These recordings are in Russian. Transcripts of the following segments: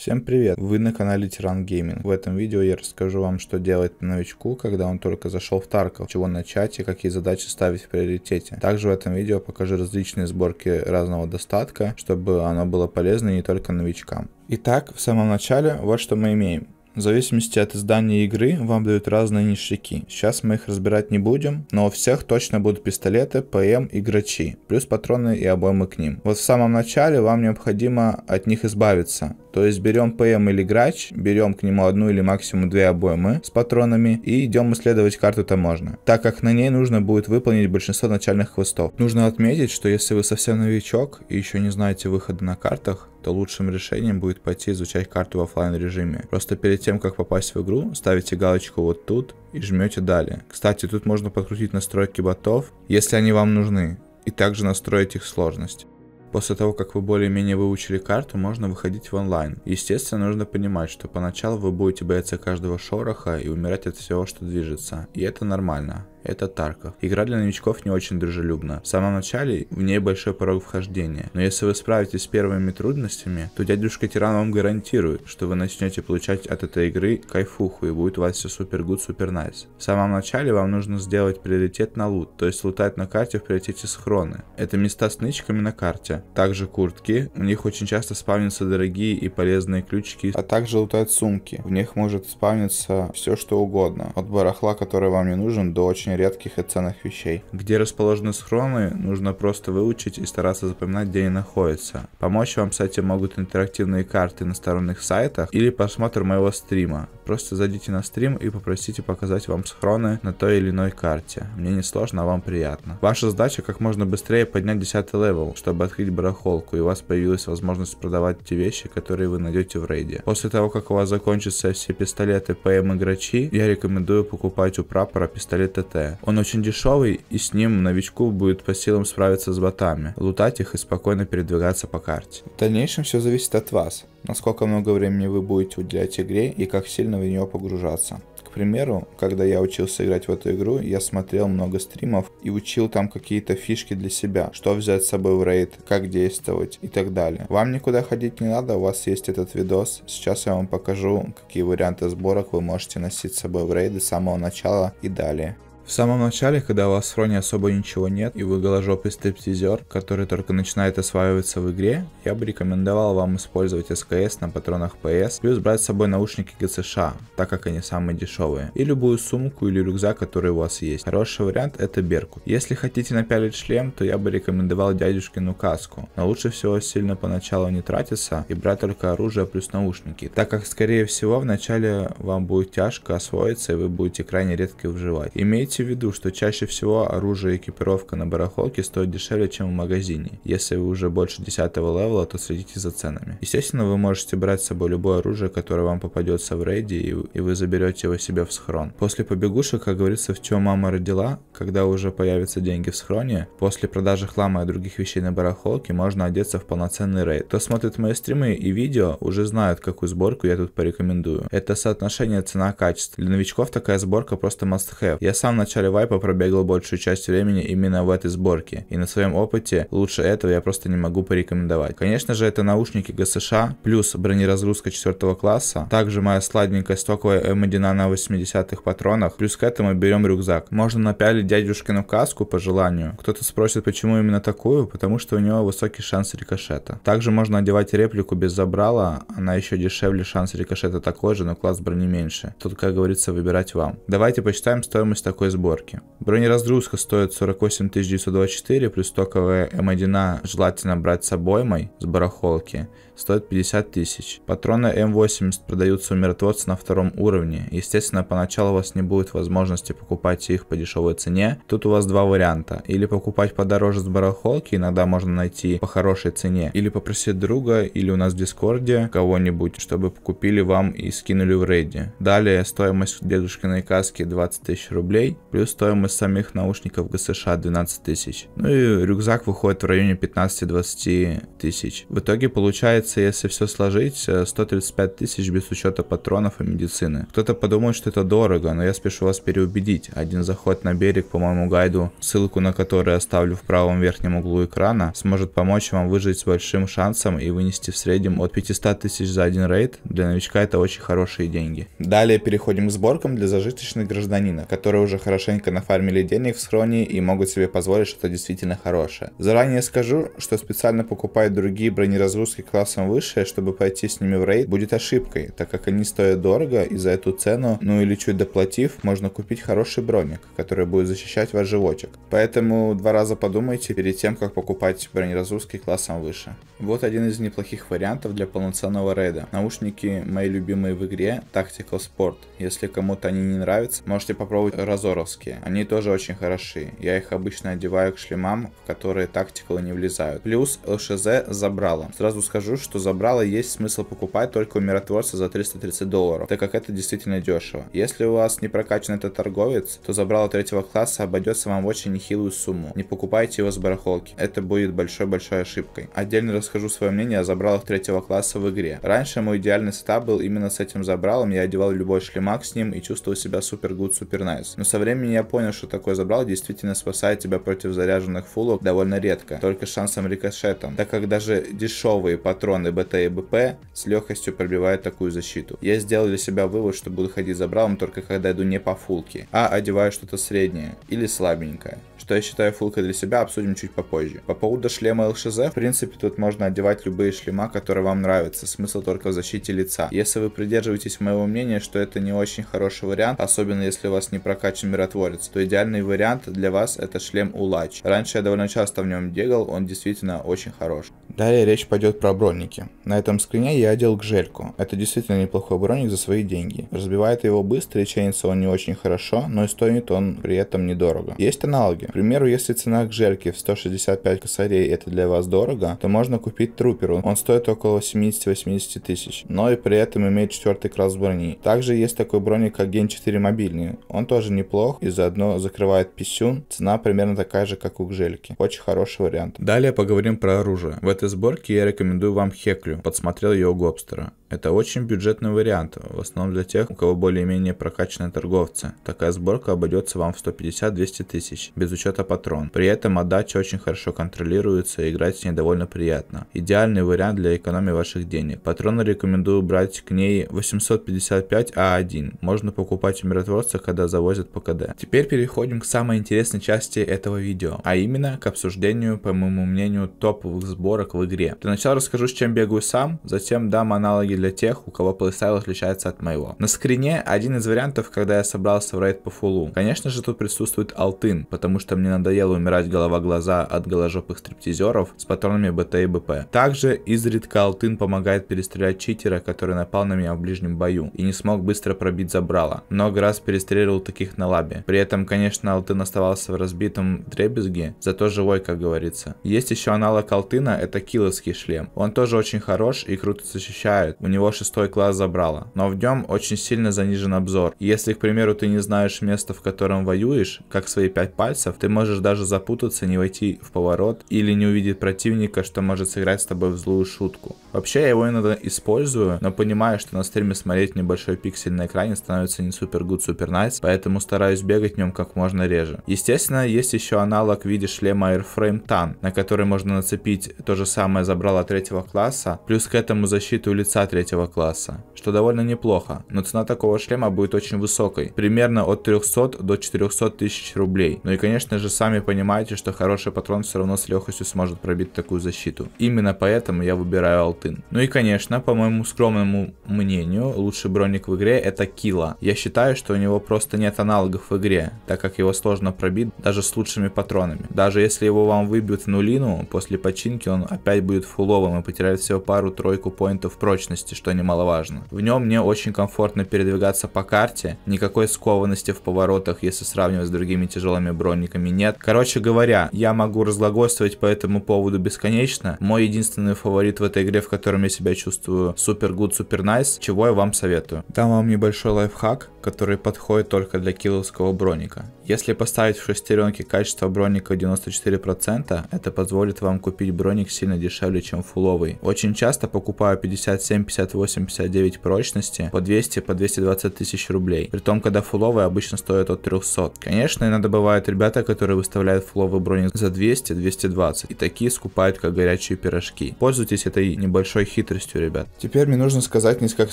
Всем привет! Вы на канале Тиран Гейминг. В этом видео я расскажу вам, что делать новичку, когда он только зашел в Тарков, чего начать и какие задачи ставить в приоритете. Также в этом видео покажу различные сборки разного достатка, чтобы оно было полезно не только новичкам. Итак, в самом начале вот что мы имеем. В зависимости от издания игры вам дают разные ништяки. Сейчас мы их разбирать не будем, но у всех точно будут пистолеты, ПМ и грачи, плюс патроны и обоймы к ним. Вот в самом начале вам необходимо от них избавиться. То есть берем ПМ или грач, берем к нему одну или максимум две обоймы с патронами и идем исследовать карту таможня, так как на ней нужно будет выполнить большинство начальных хвостов. Нужно отметить, что если вы совсем новичок и еще не знаете выхода на картах, то лучшим решением будет пойти изучать карту в офлайн режиме. Просто перед тем, как попасть в игру, ставите галочку вот тут и жмете далее. Кстати, тут можно подкрутить настройки ботов, если они вам нужны, и также настроить их сложность. После того, как вы более-менее выучили карту, можно выходить в онлайн. Естественно, нужно понимать, что поначалу вы будете бояться каждого шороха и умирать от всего, что движется. И это нормально это Тарков. Игра для новичков не очень дружелюбна. В самом начале в ней большой порог вхождения, но если вы справитесь с первыми трудностями, то дядюшка Тиран вам гарантирует, что вы начнете получать от этой игры кайфуху и будет у вас все супер гуд, супер найс. В самом начале вам нужно сделать приоритет на лут, то есть лутать на карте в приоритете схроны. Это места с нычками на карте. Также куртки, у них очень часто спавнятся дорогие и полезные ключики, а также лутают сумки. В них может спавниться все что угодно, от барахла, который вам не нужен, до очень очень редких и ценных вещей. Где расположены схроны, нужно просто выучить и стараться запоминать, где они находятся. Помочь вам с этим могут интерактивные карты на сторонних сайтах или просмотр моего стрима. Просто зайдите на стрим и попросите показать вам схроны на той или иной карте. Мне не сложно, а вам приятно. Ваша задача как можно быстрее поднять 10 левел, чтобы открыть барахолку, и у вас появилась возможность продавать те вещи, которые вы найдете в рейде. После того, как у вас закончатся все пистолеты ПМ игрочи, я рекомендую покупать у прапора пистолет ТТ. Он очень дешевый, и с ним новичку будет по силам справиться с ботами, лутать их и спокойно передвигаться по карте. В дальнейшем все зависит от вас насколько много времени вы будете уделять игре и как сильно в нее погружаться. К примеру, когда я учился играть в эту игру, я смотрел много стримов и учил там какие-то фишки для себя, что взять с собой в рейд, как действовать и так далее. Вам никуда ходить не надо, у вас есть этот видос. Сейчас я вам покажу, какие варианты сборок вы можете носить с собой в рейды с самого начала и далее. В самом начале, когда у вас в хроне особо ничего нет, и вы голожопый стриптизер, который только начинает осваиваться в игре, я бы рекомендовал вам использовать СКС на патронах ПС, плюс брать с собой наушники ГЦШ, так как они самые дешевые, и любую сумку или рюкзак, который у вас есть. Хороший вариант это Беркут. Если хотите напялить шлем, то я бы рекомендовал дядюшкину каску, но лучше всего сильно поначалу не тратиться и брать только оружие плюс наушники, так как скорее всего в начале вам будет тяжко освоиться и вы будете крайне редко выживать. Имейте Имейте в виду, что чаще всего оружие и экипировка на барахолке стоят дешевле, чем в магазине. Если вы уже больше 10 левела, то следите за ценами. Естественно, вы можете брать с собой любое оружие, которое вам попадется в рейде, и вы заберете его себе в схрон. После побегушек, как говорится, в чем мама родила, когда уже появятся деньги в схроне, после продажи хлама и других вещей на барахолке можно одеться в полноценный рейд. Кто смотрит мои стримы и видео, уже знают, какую сборку я тут порекомендую. Это соотношение цена-качество. Для новичков такая сборка просто must have. Я сам начал начале вайпа пробегал большую часть времени именно в этой сборке, и на своем опыте лучше этого я просто не могу порекомендовать. Конечно же, это наушники ГСШ, плюс бронеразгрузка 4 класса, также моя сладенькая стоковая М1 а на 80-х патронах, плюс к этому берем рюкзак. Можно напялить дядюшкину каску по желанию. Кто-то спросит, почему именно такую, потому что у него высокий шанс рикошета. Также можно одевать реплику без забрала, она еще дешевле, шанс рикошета такой же, но класс брони меньше. Тут, как говорится, выбирать вам. Давайте посчитаем стоимость такой второй сборки. Бронеразгрузка стоит 48 924, плюс токовая М1 эм а, желательно брать с обоймой с барахолки, стоит 50 тысяч. Патроны М80 эм продаются у миротворца на втором уровне. Естественно, поначалу у вас не будет возможности покупать их по дешевой цене. Тут у вас два варианта. Или покупать подороже с барахолки, иногда можно найти по хорошей цене. Или попросить друга, или у нас в Дискорде кого-нибудь, чтобы купили вам и скинули в рейде. Далее стоимость дедушкиной каски 20 тысяч рублей плюс стоимость самих наушников ГСШ 12 тысяч. Ну и рюкзак выходит в районе 15-20 тысяч. В итоге получается, если все сложить, 135 э, тысяч без учета патронов и медицины. Кто-то подумает, что это дорого, но я спешу вас переубедить. Один заход на берег по моему гайду, ссылку на который оставлю в правом верхнем углу экрана, сможет помочь вам выжить с большим шансом и вынести в среднем от 500 тысяч за один рейд. Для новичка это очень хорошие деньги. Далее переходим к сборкам для зажиточных гражданина, которые уже хорошо хорошенько нафармили денег в схроне и могут себе позволить что-то действительно хорошее. Заранее скажу, что специально покупать другие бронеразгрузки классом выше, чтобы пойти с ними в рейд, будет ошибкой, так как они стоят дорого и за эту цену, ну или чуть доплатив, можно купить хороший броник, который будет защищать ваш животик. Поэтому два раза подумайте перед тем, как покупать бронеразгрузки классом выше. Вот один из неплохих вариантов для полноценного рейда. Наушники мои любимые в игре Tactical Sport. Если кому-то они не нравятся, можете попробовать Разоров плоские. Они тоже очень хороши. Я их обычно одеваю к шлемам, в которые тактикалы не влезают. Плюс ЛШЗ забрала. Сразу скажу, что забрала есть смысл покупать только у миротворца за 330 долларов, так как это действительно дешево. Если у вас не прокачан этот торговец, то забрала третьего класса обойдется вам очень нехилую сумму. Не покупайте его с барахолки. Это будет большой-большой ошибкой. Отдельно расскажу свое мнение о забралах третьего класса в игре. Раньше мой идеальный сетап был именно с этим забралом. Я одевал любой шлемак с ним и чувствовал себя супер гуд, супер найс. Но со временем времени я понял, что такой забрал действительно спасает тебя против заряженных фулок довольно редко, только шансом рикошетом, так как даже дешевые патроны БТ и БП с легкостью пробивают такую защиту. Я сделал для себя вывод, что буду ходить за бралом только когда иду не по фулке, а одеваю что-то среднее или слабенькое что я считаю фулкой для себя, обсудим чуть попозже. По поводу шлема ЛШЗ, в принципе, тут можно одевать любые шлема, которые вам нравятся. Смысл только в защите лица. Если вы придерживаетесь моего мнения, что это не очень хороший вариант, особенно если у вас не прокачан миротворец, то идеальный вариант для вас это шлем Улач. Раньше я довольно часто в нем бегал, он действительно очень хорош. Далее речь пойдет про броники. На этом скрине я одел гжельку. Это действительно неплохой броник за свои деньги. Разбивает его быстро и чинится он не очень хорошо, но и стоит он при этом недорого. Есть аналоги. К примеру, если цена гжельки в 165 косарей это для вас дорого, то можно купить труперу. Он стоит около 70-80 тысяч, но и при этом имеет четвертый класс брони. Также есть такой броник как Ген 4 мобильный. Он тоже неплох и заодно закрывает писюн. Цена примерно такая же, как у гжельки. Очень хороший вариант. Далее поговорим про оружие. В этой сборки я рекомендую вам Хеклю. Подсмотрел ее у Гобстера. Это очень бюджетный вариант, в основном для тех, у кого более-менее прокачанные торговцы. Такая сборка обойдется вам в 150-200 тысяч, без учета патрон. При этом отдача очень хорошо контролируется и играть с ней довольно приятно. Идеальный вариант для экономии ваших денег. Патроны рекомендую брать к ней 855А1. Можно покупать у миротворца, когда завозят по КД. Теперь переходим к самой интересной части этого видео, а именно к обсуждению, по моему мнению, топовых сборок в игре. Для начала расскажу, с чем бегаю сам, затем дам аналоги для тех, у кого плейстайл отличается от моего. На скрине один из вариантов, когда я собрался в рейд по фулу. Конечно же тут присутствует Алтын, потому что мне надоело умирать голова-глаза от голожопых стриптизеров с патронами БТ и БП. Также изредка Алтын помогает перестрелять читера, который напал на меня в ближнем бою и не смог быстро пробить забрала. Много раз перестреливал таких на лабе. При этом, конечно, Алтын оставался в разбитом дребезге, зато живой, как говорится. Есть еще аналог Алтына, это килловский шлем. Он тоже очень хорош и круто защищает. У него шестой класс забрала, но в нем очень сильно занижен обзор. И если, к примеру, ты не знаешь место, в котором воюешь, как свои пять пальцев, ты можешь даже запутаться, не войти в поворот или не увидеть противника, что может сыграть с тобой в злую шутку. Вообще, я его иногда использую, но понимаю, что на стриме смотреть небольшой пиксель на экране становится не супер гуд, супер найс, поэтому стараюсь бегать в нем как можно реже. Естественно, есть еще аналог в виде шлема Airframe Tan, на который можно нацепить то же самое забрала третьего класса, плюс к этому защиту лица третьего третьего класса, что довольно неплохо, но цена такого шлема будет очень высокой, примерно от 300 до 400 тысяч рублей. Ну и конечно же сами понимаете, что хороший патрон все равно с легкостью сможет пробить такую защиту. Именно поэтому я выбираю Алтын. Ну и конечно, по моему скромному мнению, лучший броник в игре это Кила. Я считаю, что у него просто нет аналогов в игре, так как его сложно пробить даже с лучшими патронами. Даже если его вам выбьют в нулину, после починки он опять будет фуловым и потеряет всего пару-тройку поинтов прочности скорости, что немаловажно. В нем мне очень комфортно передвигаться по карте, никакой скованности в поворотах, если сравнивать с другими тяжелыми бронниками, нет. Короче говоря, я могу разглагольствовать по этому поводу бесконечно. Мой единственный фаворит в этой игре, в котором я себя чувствую супер гуд, супер найс, чего я вам советую. Дам вам небольшой лайфхак, который подходит только для киловского броника. Если поставить в шестеренке качество броника 94%, это позволит вам купить броник сильно дешевле, чем фуловый. Очень часто покупаю 57 58-59 прочности по 200, по 220 тысяч рублей. при том когда фуловые обычно стоят от 300. Конечно, иногда бывают ребята, которые выставляют фуловые брони за 200-220. И такие скупают, как горячие пирожки. Пользуйтесь этой небольшой хитростью, ребят. Теперь мне нужно сказать несколько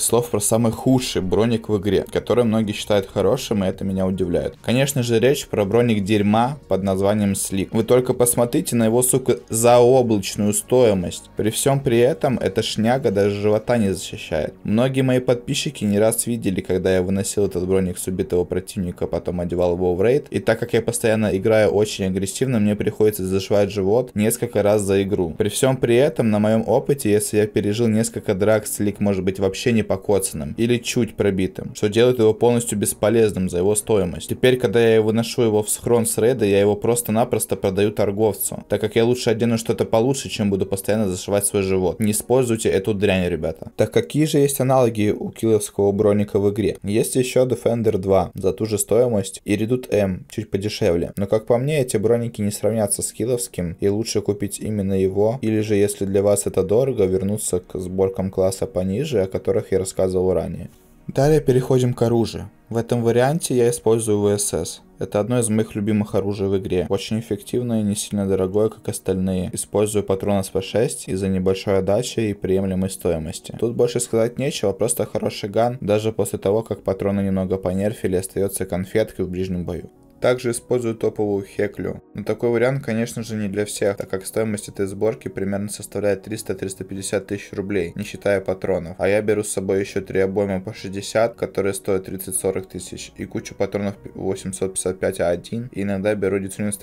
слов про самый худший броник в игре, который многие считают хорошим, и это меня удивляет. Конечно же, речь про броник дерьма под названием Слик. Вы только посмотрите на его, сука, заоблачную стоимость. При всем при этом, эта шняга даже живота не не защищает. Многие мои подписчики не раз видели, когда я выносил этот броник с убитого противника, потом одевал его в рейд. И так как я постоянно играю очень агрессивно, мне приходится зашивать живот несколько раз за игру. При всем при этом, на моем опыте, если я пережил несколько драк, слик может быть вообще не покоцанным или чуть пробитым, что делает его полностью бесполезным за его стоимость. Теперь, когда я выношу его в схрон с рейда, я его просто-напросто продаю торговцу, так как я лучше одену что-то получше, чем буду постоянно зашивать свой живот. Не используйте эту дрянь, ребята. Так какие же есть аналоги у киловского броника в игре? Есть еще Defender 2 за ту же стоимость и Redut M чуть подешевле. Но как по мне, эти броники не сравнятся с киловским и лучше купить именно его. Или же, если для вас это дорого, вернуться к сборкам класса пониже, о которых я рассказывал ранее. Далее переходим к оружию. В этом варианте я использую ВСС. Это одно из моих любимых оружий в игре. Очень эффективное и не сильно дорогое, как остальные. Использую патроны сп 6 из-за небольшой отдачи и приемлемой стоимости. Тут больше сказать нечего, просто хороший ган, даже после того, как патроны немного понерфили, остается конфеткой в ближнем бою. Также использую топовую хеклю. Но такой вариант, конечно же, не для всех, так как стоимость этой сборки примерно составляет 300-350 тысяч рублей, не считая патронов. А я беру с собой еще три обоймы по 60, которые стоят 30-40 тысяч, и кучу патронов 855А1, и иногда беру 95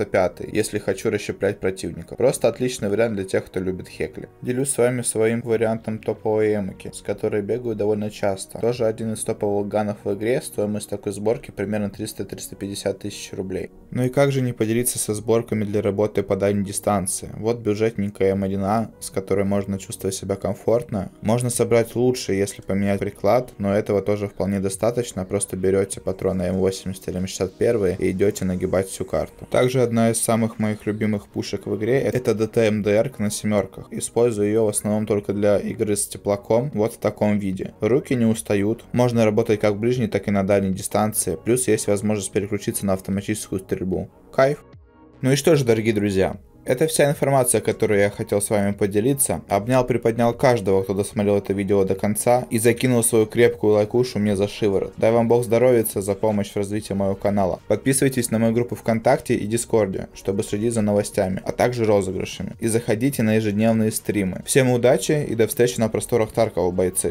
если хочу расщеплять противника. Просто отличный вариант для тех, кто любит хекли. Делюсь с вами своим вариантом топовой эмоки, с которой бегаю довольно часто. Тоже один из топовых ганов в игре, стоимость такой сборки примерно 300-350 тысяч тысяч рублей. Ну и как же не поделиться со сборками для работы по дальней дистанции? Вот бюджетненькая м 1 а, с которой можно чувствовать себя комфортно. Можно собрать лучше, если поменять приклад, но этого тоже вполне достаточно, просто берете патроны М80 или М61 и идете нагибать всю карту. Также одна из самых моих любимых пушек в игре это ДТМДР эм на семерках. Использую ее в основном только для игры с теплаком, вот в таком виде. Руки не устают, можно работать как в ближней, так и на дальней дистанции, плюс есть возможность переключиться на автомат автоматическую стрельбу. Кайф. Ну и что же, дорогие друзья, это вся информация, которую я хотел с вами поделиться. Обнял, приподнял каждого, кто досмотрел это видео до конца и закинул свою крепкую лайкушу мне за шиворот. Дай вам бог здоровиться за помощь в развитии моего канала. Подписывайтесь на мою группу ВКонтакте и Дискорде, чтобы следить за новостями, а также розыгрышами. И заходите на ежедневные стримы. Всем удачи и до встречи на просторах Таркова, бойцы.